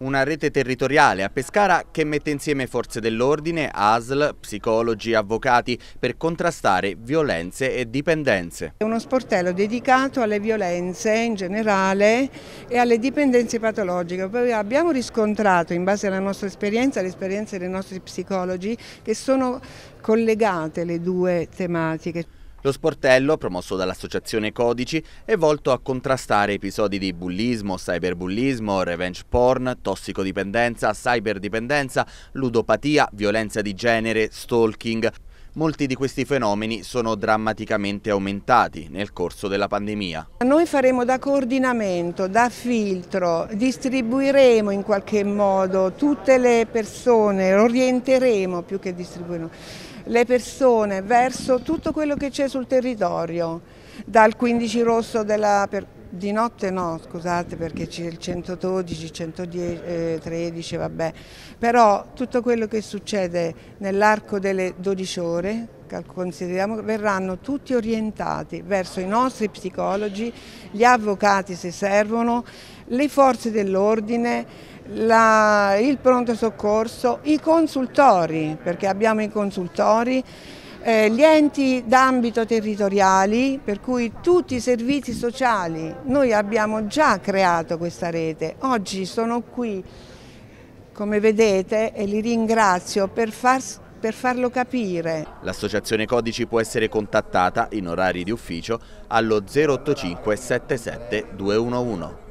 Una rete territoriale a Pescara che mette insieme forze dell'ordine, ASL, psicologi, avvocati per contrastare violenze e dipendenze. È uno sportello dedicato alle violenze in generale e alle dipendenze patologiche. Abbiamo riscontrato in base alla nostra esperienza, all'esperienza dei nostri psicologi, che sono collegate le due tematiche. Lo sportello, promosso dall'associazione Codici, è volto a contrastare episodi di bullismo, cyberbullismo, revenge porn, tossicodipendenza, cyberdipendenza, ludopatia, violenza di genere, stalking. Molti di questi fenomeni sono drammaticamente aumentati nel corso della pandemia. Noi faremo da coordinamento, da filtro, distribuiremo in qualche modo tutte le persone, orienteremo più che distribuiremo le persone verso tutto quello che c'è sul territorio, dal 15 rosso della, per, di notte no, scusate perché c'è il 112, 113, eh, vabbè, però tutto quello che succede nell'arco delle 12 ore consideriamo, verranno tutti orientati verso i nostri psicologi, gli avvocati se servono, le forze dell'ordine, il pronto soccorso, i consultori, perché abbiamo i consultori eh, gli enti d'ambito territoriali, per cui tutti i servizi sociali, noi abbiamo già creato questa rete, oggi sono qui come vedete e li ringrazio per far per farlo capire. L'associazione Codici può essere contattata in orari di ufficio allo 085 77 211.